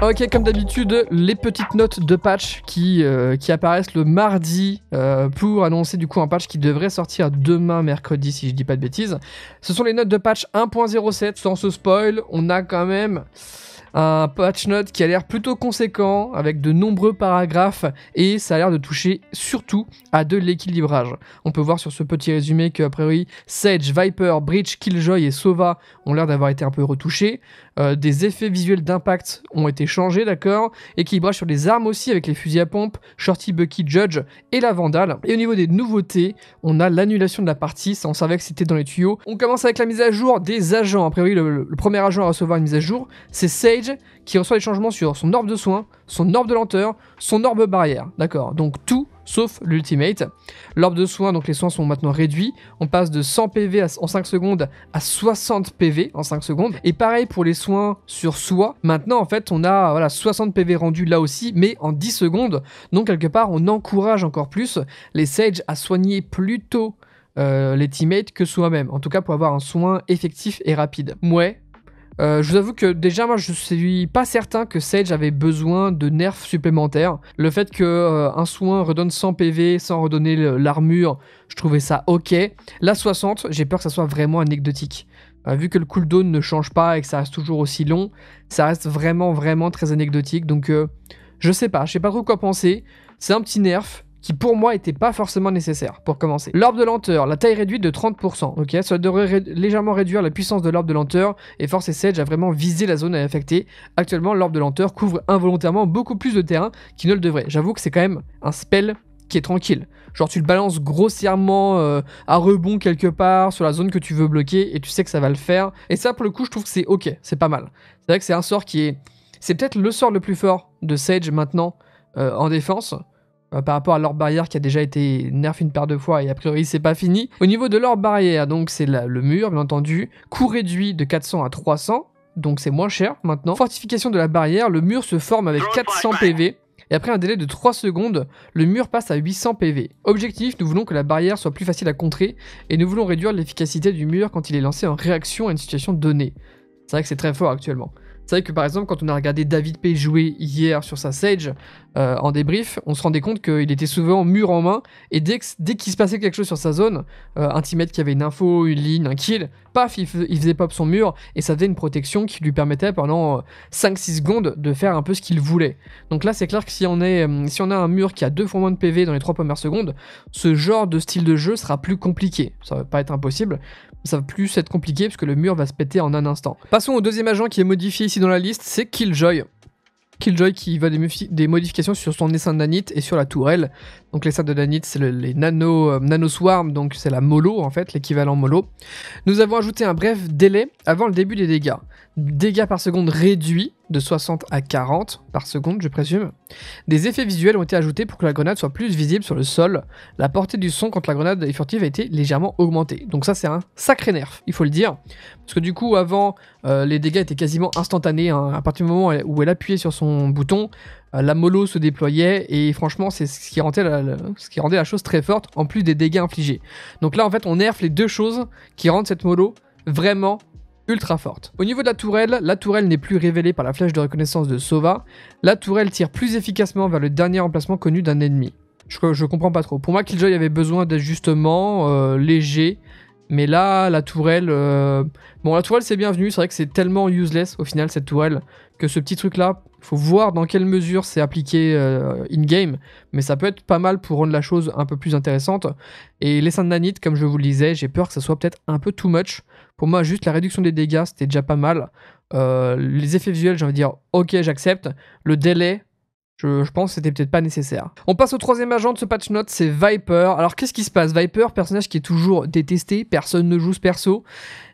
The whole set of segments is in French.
Ok, comme d'habitude, les petites notes de patch qui, euh, qui apparaissent le mardi euh, pour annoncer du coup un patch qui devrait sortir demain mercredi si je dis pas de bêtises. Ce sont les notes de patch 1.07 sans ce spoil. On a quand même un patch note qui a l'air plutôt conséquent, avec de nombreux paragraphes, et ça a l'air de toucher surtout à de l'équilibrage. On peut voir sur ce petit résumé que, a priori, Sage, Viper, Breach, Killjoy et Sova ont l'air d'avoir été un peu retouchés. Euh, des effets visuels d'impact ont été changés, d'accord Équilibrage sur les armes aussi, avec les fusils à pompe, Shorty, Bucky, Judge et la Vandale. Et au niveau des nouveautés, on a l'annulation de la partie, ça on savait que c'était dans les tuyaux. On commence avec la mise à jour des agents. A priori, le, le premier agent à recevoir une mise à jour, c'est Sage qui reçoit les changements sur son orbe de soins, son orbe de lenteur, son orbe barrière. D'accord Donc tout sauf l'ultimate. L'orbe de soins, donc les soins sont maintenant réduits. On passe de 100 PV en 5 secondes à 60 PV en 5 secondes. Et pareil pour les soins sur soi. Maintenant, en fait, on a voilà, 60 PV rendus là aussi, mais en 10 secondes. Donc, quelque part, on encourage encore plus les sages à soigner plutôt euh, les teammates que soi-même. En tout cas, pour avoir un soin effectif et rapide. Mouais, euh, je vous avoue que déjà, moi, je suis pas certain que Sage avait besoin de nerfs supplémentaires. Le fait que euh, un soin redonne 100 PV sans redonner l'armure, je trouvais ça ok. La 60, j'ai peur que ça soit vraiment anecdotique. Euh, vu que le cooldown ne change pas et que ça reste toujours aussi long, ça reste vraiment, vraiment très anecdotique. Donc, je sais pas, je sais pas trop quoi penser. C'est un petit nerf qui pour moi n'était pas forcément nécessaire pour commencer. L'orbe de lenteur, la taille réduite de 30%, ok Ça devrait légèrement réduire la puissance de l'orbe de lenteur et forcer Sage à vraiment viser la zone à affecter. Actuellement, l'orbe de lenteur couvre involontairement beaucoup plus de terrain qu'il ne le devrait. J'avoue que c'est quand même un spell qui est tranquille. Genre tu le balances grossièrement euh, à rebond quelque part sur la zone que tu veux bloquer et tu sais que ça va le faire. Et ça pour le coup je trouve que c'est ok, c'est pas mal. C'est vrai que c'est un sort qui est... C'est peut-être le sort le plus fort de Sage maintenant euh, en défense. Euh, par rapport à l'or barrière qui a déjà été nerf une paire de fois et a priori c'est pas fini. Au niveau de l'or barrière, donc c'est le mur bien entendu, coût réduit de 400 à 300, donc c'est moins cher maintenant. Fortification de la barrière, le mur se forme avec 400 PV. Et après un délai de 3 secondes, le mur passe à 800 PV. Objectif, nous voulons que la barrière soit plus facile à contrer et nous voulons réduire l'efficacité du mur quand il est lancé en réaction à une situation donnée. C'est vrai que c'est très fort actuellement. C'est vrai que par exemple, quand on a regardé David Pay jouer hier sur sa Sage euh, en débrief, on se rendait compte qu'il était souvent mur en main. Et dès, qu'il se passait quelque chose sur sa zone, euh, un teammate qui avait une info, une ligne, un kill, paf, il, faisait pop son mur et ça faisait une protection qui lui permettait pendant 5-6 euh, secondes de faire un peu ce qu'il voulait. Donc là, c'est clair que si on, a un mur qui a deux fois moins de PV dans les trois premières secondes, ce genre de style de jeu sera plus compliqué. Ça ne va pas être impossible, ça va plus être compliqué parce que le mur va se péter en un instant. Passons au deuxième agent qui est modifié ici dans la liste, c'est Killjoy. Killjoy qui va des, des modifications sur son essaim de et sur la tourelle. Donc les sardes de Danit, c'est les nano, euh, nano swarm, donc c'est la mollo en fait, l'équivalent mollo. Nous avons ajouté un bref délai avant le début des dégâts. Dégâts par seconde réduits de 60 à 40 par seconde, je présume. Des effets visuels ont été ajoutés pour que la grenade soit plus visible sur le sol. La portée du son quand la grenade est furtive a été légèrement augmentée. Donc ça c'est un sacré nerf, il faut le dire. Parce que du coup avant, euh, les dégâts étaient quasiment instantanés. Hein. À partir du moment où elle appuyait sur son bouton, euh, la mollo se déployait et franchement c'est ce qui rendait la, chose très forte en plus des dégâts infligés. Donc là en fait on nerf les deux choses qui rendent cette mollo vraiment ultra forte. Au niveau de la tourelle, la tourelle n'est plus révélée par la flèche de reconnaissance de Sova, la tourelle tire plus efficacement vers le dernier emplacement connu d'un ennemi. Je, comprends pas trop. Pour moi Killjoy avait besoin d'ajustements euh, léger. légers, mais là, la tourelle. Euh, bon, la tourelle, c'est bienvenu. C'est vrai que c'est tellement useless au final, cette tourelle, que ce petit truc-là, il faut voir dans quelle mesure c'est appliqué euh, in-game, mais ça peut être pas mal pour rendre la chose un peu plus intéressante. Et les Nanites, comme je vous le disais, j'ai peur que ça soit peut-être un peu too much. Pour moi, juste la réduction des dégâts, c'était déjà pas mal. Euh, les effets visuels, j'ai envie de dire, ok, j'accepte. Le délai, je, pense que c'était peut-être pas nécessaire. On passe au troisième agent de ce patch note, c'est Viper. Alors qu'est-ce qui se passe Viper, personnage qui est toujours détesté, personne ne joue ce perso.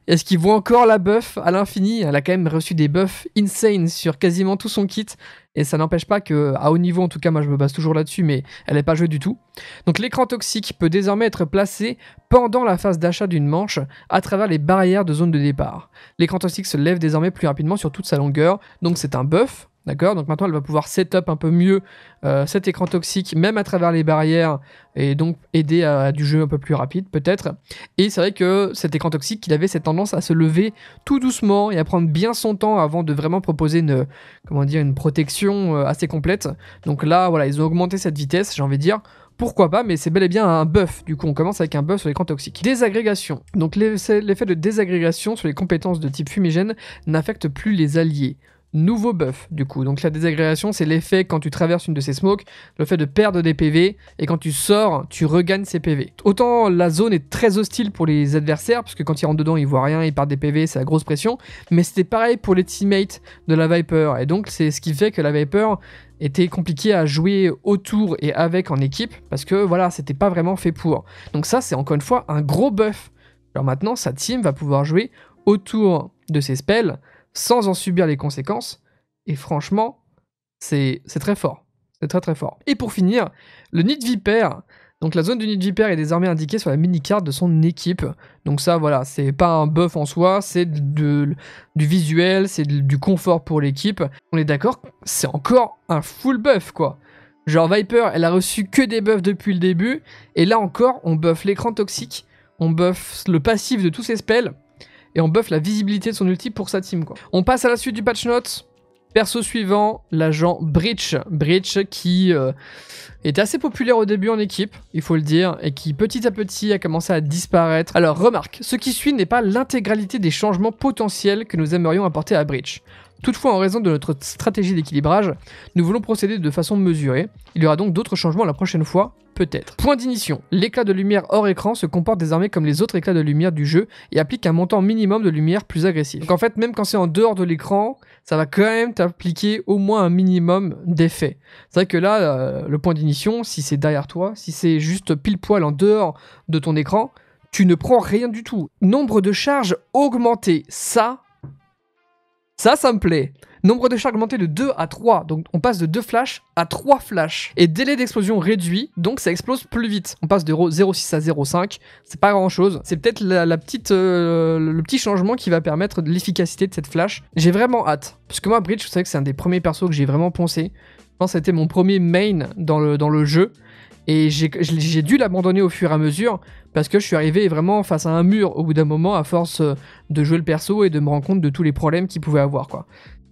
Est-ce qu'il voit encore la buff à l'infini Elle a quand même reçu des buffs insane sur quasiment tout son kit. Et ça n'empêche pas que, à haut niveau, en tout cas, moi je me base toujours là-dessus, mais elle n'est pas jouée du tout. Donc l'écran toxique peut désormais être placé pendant la phase d'achat d'une manche à travers les barrières de zone de départ. L'écran toxique se lève désormais plus rapidement sur toute sa longueur, donc c'est un buff. D'accord Donc maintenant, elle va pouvoir setup un peu mieux euh, cet écran toxique, même à travers les barrières, et donc aider à, du jeu un peu plus rapide peut-être. Et c'est vrai que cet écran toxique, il avait cette tendance à se lever tout doucement et à prendre bien son temps avant de vraiment proposer une, comment dire, une protection euh, assez complète. Donc là, voilà, ils ont augmenté cette vitesse, j'ai envie de dire pourquoi pas, mais c'est bel et bien un buff. Du coup, on commence avec un buff sur l'écran toxique. Désagrégation. Donc l'effet de désagrégation sur les compétences de type fumigène n'affecte plus les alliés nouveau buff du coup. Donc la désagrégation, c'est l'effet quand tu traverses une de ces smokes, le fait de perdre des PV, et quand tu sors, tu regagnes ces PV. Autant la zone est très hostile pour les adversaires, parce que quand ils rentrent dedans, ils voient rien, ils perdent des PV, c'est la grosse pression, mais c'était pareil pour les teammates de la Viper, et donc c'est ce qui fait que la Viper était compliquée à jouer autour et avec en équipe, parce que voilà, c'était pas vraiment fait pour. Donc ça, c'est encore une fois un gros buff. Alors maintenant, sa team va pouvoir jouer autour de ses spells, sans en subir les conséquences. Et franchement, c'est très fort. C'est très très fort. Et pour finir, le nid de vipère. Donc la zone du nid de est désormais indiquée sur la mini-carte de son équipe. Donc ça, voilà, c'est pas un buff en soi, c'est du, du, visuel, c'est du confort pour l'équipe. On est d'accord, c'est encore un full buff, quoi. Genre Viper, elle a reçu que des buffs depuis le début, et là encore, on buff l'écran toxique, on buff le passif de tous ses spells, et en buff la visibilité de son ulti pour sa team. Quoi. On passe à la suite du patch note, Perso suivant, l'agent Breach. Breach qui euh, était assez populaire au début en équipe, il faut le dire, et qui petit à petit a commencé à disparaître. Alors remarque, ce qui suit n'est pas l'intégralité des changements potentiels que nous aimerions apporter à Breach. Toutefois, en raison de notre stratégie d'équilibrage, nous voulons procéder de façon mesurée. Il y aura donc d'autres changements la prochaine fois, peut-être. Point d'inition. L'éclat de lumière hors écran se comporte désormais comme les autres éclats de lumière du jeu et applique un montant minimum de lumière plus agressif. Donc en fait, même quand c'est en dehors de l'écran, ça va quand même t'appliquer au moins un minimum d'effet. C'est vrai que là, euh, le point d'inition, si c'est derrière toi, si c'est juste pile poil en dehors de ton écran, tu ne prends rien du tout. Nombre de charges augmenté, ça, ça, ça me plaît. Nombre de charges augmenté de 2 à 3, donc on passe de 2 flashs à 3 flashs. Et délai d'explosion réduit, donc ça explose plus vite. On passe de 0,6 à 0,5, c'est pas grand chose. C'est peut-être la, petite, euh, le petit changement qui va permettre l'efficacité de cette flash. J'ai vraiment hâte, parce que moi Bridge, vous savez que c'est un des premiers persos que j'ai vraiment pensé. Je c'était mon premier main dans le, dans le jeu et j'ai dû l'abandonner au fur et à mesure parce que je suis arrivé vraiment face à un mur au bout d'un moment à force euh, de jouer le perso et de me rendre compte de tous les problèmes qu'il pouvait avoir quoi.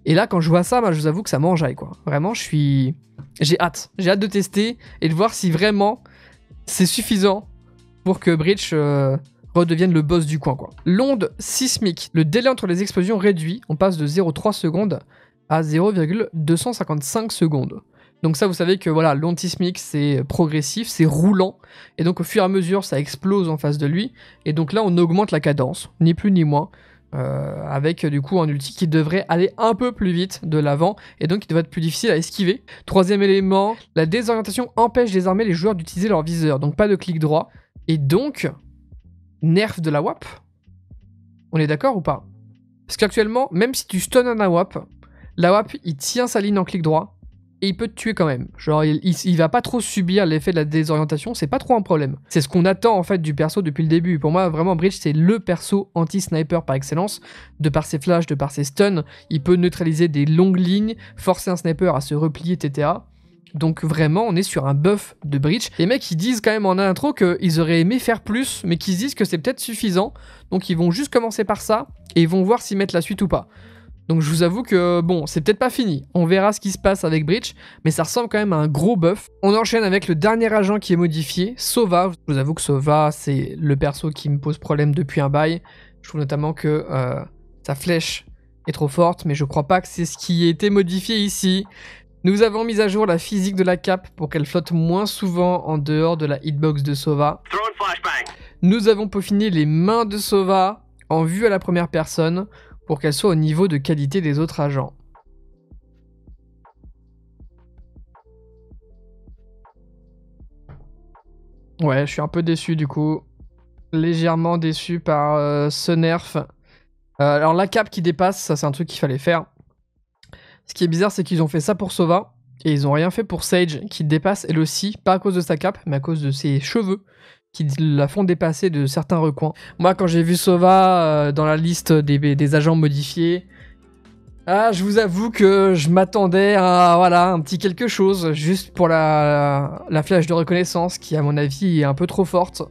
Et là quand je vois ça, bah, je vous avoue que ça m'enjaille quoi. Vraiment, je suis j'ai hâte, j'ai hâte de tester et de voir si vraiment c'est suffisant pour que Bridge euh, redevienne le boss du coin quoi. L'onde sismique, le délai entre les explosions réduit, on passe de 0,3 secondes à 0,255 secondes. Donc ça, vous savez que voilà, l'antismique, c'est progressif, c'est roulant, et donc au fur et à mesure, ça explose en face de lui, et donc là, on augmente la cadence, ni plus ni moins, euh, avec du coup un ulti qui devrait aller un peu plus vite de l'avant, et donc il devrait être plus difficile à esquiver. Troisième élément, la désorientation empêche désormais les joueurs d'utiliser leur viseur, donc pas de clic droit, et donc, nerf de la WAP. On est d'accord ou pas Parce qu'actuellement, même si tu stun un AWAP, la WAP, il tient sa ligne en clic droit, et il peut te tuer quand même. Genre, il, va pas trop subir l'effet de la désorientation, c'est pas trop un problème. C'est ce qu'on attend en fait du perso depuis le début. Pour moi, vraiment, Bridge, c'est le perso anti-sniper par excellence. De par ses flashs, de par ses stuns, il peut neutraliser des longues lignes, forcer un sniper à se replier, etc. Donc vraiment, on est sur un buff de Bridge. Les mecs, ils disent quand même en intro qu'ils auraient aimé faire plus, mais qu'ils disent que c'est peut-être suffisant. Donc ils vont juste commencer par ça, et ils vont voir s'ils mettent la suite ou pas. Donc je vous avoue que bon, c'est peut-être pas fini. On verra ce qui se passe avec Breach, mais ça ressemble quand même à un gros buff. On enchaîne avec le dernier agent qui est modifié, Sova. Je vous avoue que Sova, c'est le perso qui me pose problème depuis un bail. Je trouve notamment que euh, sa flèche est trop forte, mais je crois pas que c'est ce qui a été modifié ici. Nous avons mis à jour la physique de la cape pour qu'elle flotte moins souvent en dehors de la hitbox de Sova. Nous avons peaufiné les mains de Sova en vue à la première personne pour qu'elle soit au niveau de qualité des autres agents. Ouais, je suis un peu déçu du coup. Légèrement déçu par ce euh, nerf. Euh, alors la cape qui dépasse, ça c'est un truc qu'il fallait faire. Ce qui est bizarre, c'est qu'ils ont fait ça pour Sova et ils n'ont rien fait pour Sage qui dépasse elle aussi, pas à cause de sa cape, mais à cause de ses cheveux qui la font dépasser de certains recoins. Moi, quand j'ai vu Sova euh, dans la liste des, agents modifiés, ah, je vous avoue que je m'attendais à voilà un petit quelque chose juste pour la, la flèche de reconnaissance qui, à mon avis, est un peu trop forte.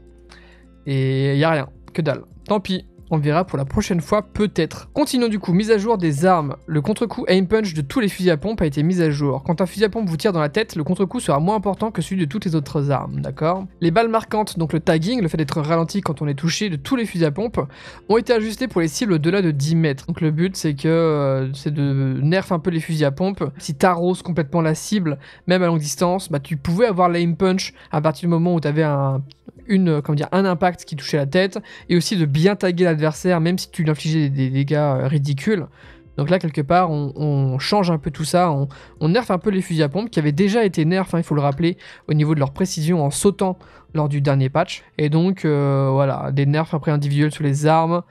Et y a rien, que dalle. Tant pis. On verra pour la prochaine fois, peut-être. Continuons du coup, mise à jour des armes. Le contre-coup aim punch de tous les fusils à pompe a été mis à jour. Quand un fusil à pompe vous tire dans la tête, le contre-coup sera moins important que celui de toutes les autres armes, d'accord Les balles marquantes, donc le tagging, le fait d'être ralenti quand on est touché de tous les fusils à pompe, ont été ajustés pour les cibles au-delà de 10 mètres. Donc le but c'est que euh, c'est de nerf un peu les fusils à pompe. Si t'arroses complètement la cible, même à longue distance, bah tu pouvais avoir l'aim punch à partir du moment où t'avais un une, euh, dire, un impact qui touchait la tête, et aussi de bien taguer l'adversaire, même si tu lui infligeais des, dégâts euh, ridicules. Donc là, quelque part, on, change un peu tout ça, on, nerf un peu les fusils à pompe qui avaient déjà été nerfs, hein, il faut le rappeler, au niveau de leur précision en sautant lors du dernier patch. Et donc, euh, voilà, des nerfs après individuels sur les armes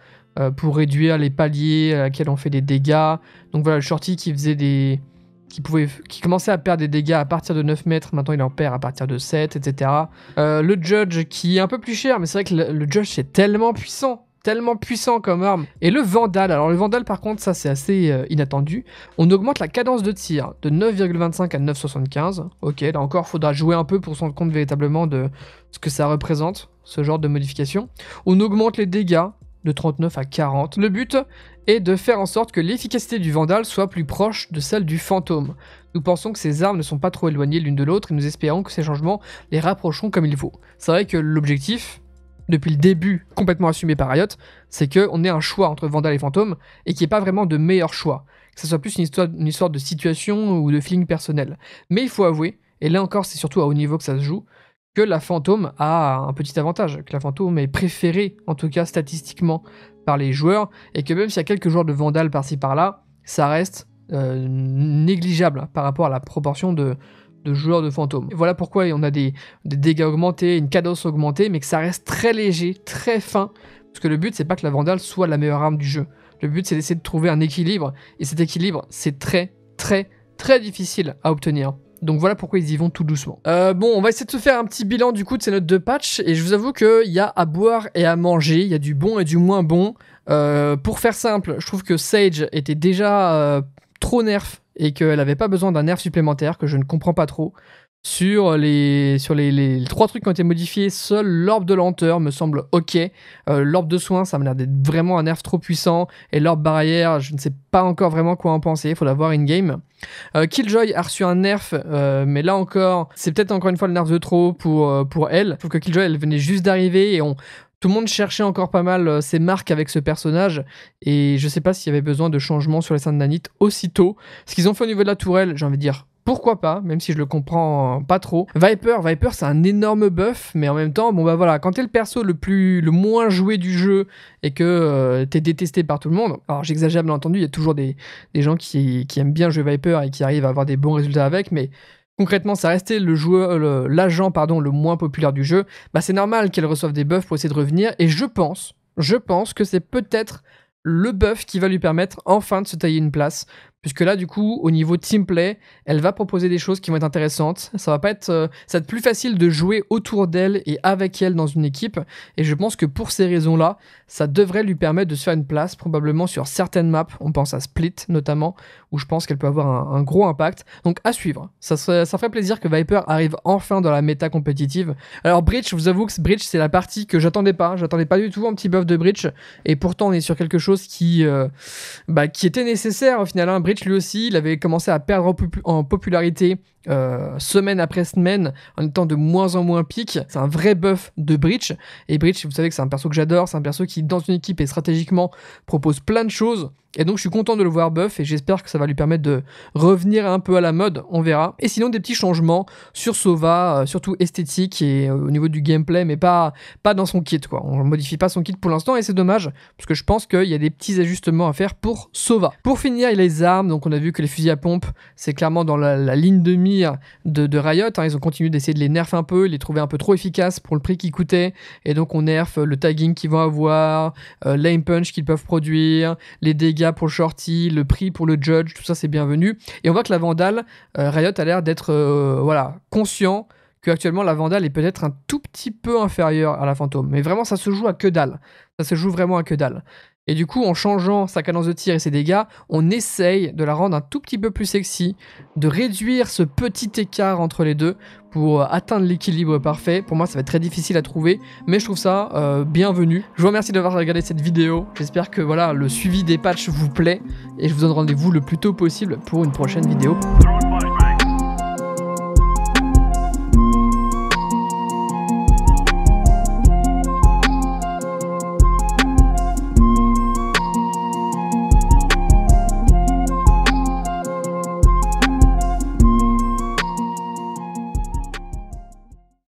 pour réduire les paliers à laquelle on fait des dégâts. Donc voilà, le shorty qui faisait des, qui, pouvait, qui commençait à perdre des dégâts à partir de 9 mètres, maintenant il en perd à partir de 7, etc. Euh, le Judge qui est un peu plus cher, mais c'est vrai que le, Judge c'est tellement puissant, tellement puissant comme arme. Et le Vandal, alors le Vandal par contre ça c'est assez euh, inattendu, on augmente la cadence de tir de 9,25 à 9,75. Ok, là encore faudra jouer un peu pour se rendre compte véritablement de ce que ça représente, ce genre de modification. On augmente les dégâts de 39 à 40. Le but est de faire en sorte que l'efficacité du vandal soit plus proche de celle du fantôme. Nous pensons que ces armes ne sont pas trop éloignées l'une de l'autre et nous espérons que ces changements les rapprocheront comme il faut. C'est vrai que l'objectif, depuis le début complètement assumé par Riot, c'est qu'on ait un choix entre vandal et fantôme et qu'il n'y ait pas vraiment de meilleur choix. Que ce soit plus une histoire, une histoire de situation ou de feeling personnel. Mais il faut avouer, et là encore c'est surtout à haut niveau que ça se joue, que la fantôme a un petit avantage, que la fantôme est préférée, en tout cas statistiquement, par les joueurs, et que même s'il y a quelques joueurs de vandales par-ci par-là, ça reste euh, négligeable par rapport à la proportion de, joueurs de fantômes. voilà pourquoi on a des, des, dégâts augmentés, une cadence augmentée, mais que ça reste très léger, très fin, parce que le but c'est pas que la vandale soit la meilleure arme du jeu. Le but c'est d'essayer de trouver un équilibre, et cet équilibre c'est très très très difficile à obtenir. Donc voilà pourquoi ils y vont tout doucement. Euh, bon, on va essayer de se faire un petit bilan du coup de ces notes de patch. Et je vous avoue qu'il y a à boire et à manger. Il y a du bon et du moins bon. Euh, pour faire simple, je trouve que Sage était déjà euh, trop nerf et qu'elle n'avait pas besoin d'un nerf supplémentaire, que je ne comprends pas trop. Sur les, sur les, trois trucs qui ont été modifiés, seul l'orbe de lenteur me semble ok. Euh, l'orbe de soin, ça m'a l'air d'être vraiment un nerf trop puissant. Et l'orbe barrière, je ne sais pas encore vraiment quoi en penser. Il faut l'avoir voir in-game. Euh, Killjoy a reçu un nerf, euh, mais là encore, c'est peut-être encore une fois le nerf de trop pour, pour elle. trouve que Killjoy, elle venait juste d'arriver et on, tout le monde cherchait encore pas mal ses marques avec ce personnage, et je ne sais pas s'il y avait besoin de changements sur les scènes d'Anit aussitôt. Ce qu'ils ont fait au niveau de la tourelle, j'ai envie de dire, pourquoi pas, même si je le comprends pas trop. Viper, Viper, c'est un énorme buff, mais en même temps, bon bah voilà, quand t'es le perso le plus, le moins joué du jeu et que tu euh, t'es détesté par tout le monde, alors j'exagère bien entendu, il y a toujours des, gens qui, aiment bien jouer Viper et qui arrivent à avoir des bons résultats avec, mais concrètement, ça restait le joueur, l'agent pardon, le moins populaire du jeu. Bah c'est normal qu'elle reçoive des buffs pour essayer de revenir, et je pense, je pense que c'est peut-être le buff qui va lui permettre enfin de se tailler une place puisque là du coup au niveau teamplay, elle va proposer des choses qui vont être intéressantes. Ça va pas être, euh, ça plus facile de jouer autour d'elle et avec elle dans une équipe. Et je pense que pour ces raisons-là, ça devrait lui permettre de se faire une place probablement sur certaines maps. On pense à Split notamment, où je pense qu'elle peut avoir un, gros impact. Donc à suivre. Ça, ferait plaisir que Viper arrive enfin dans la méta compétitive. Alors Breach je vous avoue que Bridge c'est la partie que j'attendais pas. J'attendais pas du tout un petit buff de Breach Et pourtant on est sur quelque chose qui, euh, bah, qui était nécessaire au final. Hein. Rich, lui aussi, il avait commencé à perdre en popularité euh, semaine après semaine en étant de moins en moins pique. C'est un vrai buff de Breach. Et Breach, vous savez que c'est un perso que j'adore, c'est un perso qui, dans une équipe et stratégiquement, propose plein de choses. Et donc je suis content de le voir buff et j'espère que ça va lui permettre de revenir un peu à la mode, on verra. Et sinon des petits changements sur Sova, euh, surtout esthétique et euh, au niveau du gameplay, mais pas, pas dans son kit quoi. On modifie pas son kit pour l'instant et c'est dommage, parce que je pense qu'il y a des petits ajustements à faire pour Sova. Pour finir, il y a les armes, donc on a vu que les fusils à pompe, c'est clairement dans la, ligne de de, de Riot. Hein, ils ont continué d'essayer de les nerf un peu, ils les trouvaient un peu trop efficaces pour le prix qu'ils coûtaient. Et donc on nerf euh, le tagging qu'ils vont avoir, euh, l'aim punch qu'ils peuvent produire, les dégâts pour le shorty, le prix pour le judge, tout ça c'est bienvenu. Et on voit que la Vandale, euh, Riot a l'air d'être voilà, conscient que actuellement la Vandale est peut-être un tout petit peu inférieure à la Fantôme. Mais vraiment, ça se joue à que dalle. Ça se joue vraiment à que dalle. Et du coup, en changeant sa cadence de tir et ses dégâts, on essaye de la rendre un tout petit peu plus sexy, de réduire ce petit écart entre les deux pour euh, atteindre l'équilibre parfait. Pour moi, ça va être très difficile à trouver, mais je trouve ça euh, bienvenu. Je vous remercie d'avoir regardé cette vidéo. J'espère que voilà, le suivi des patchs vous plaît et je vous donne rendez-vous le plus tôt possible pour une prochaine vidéo.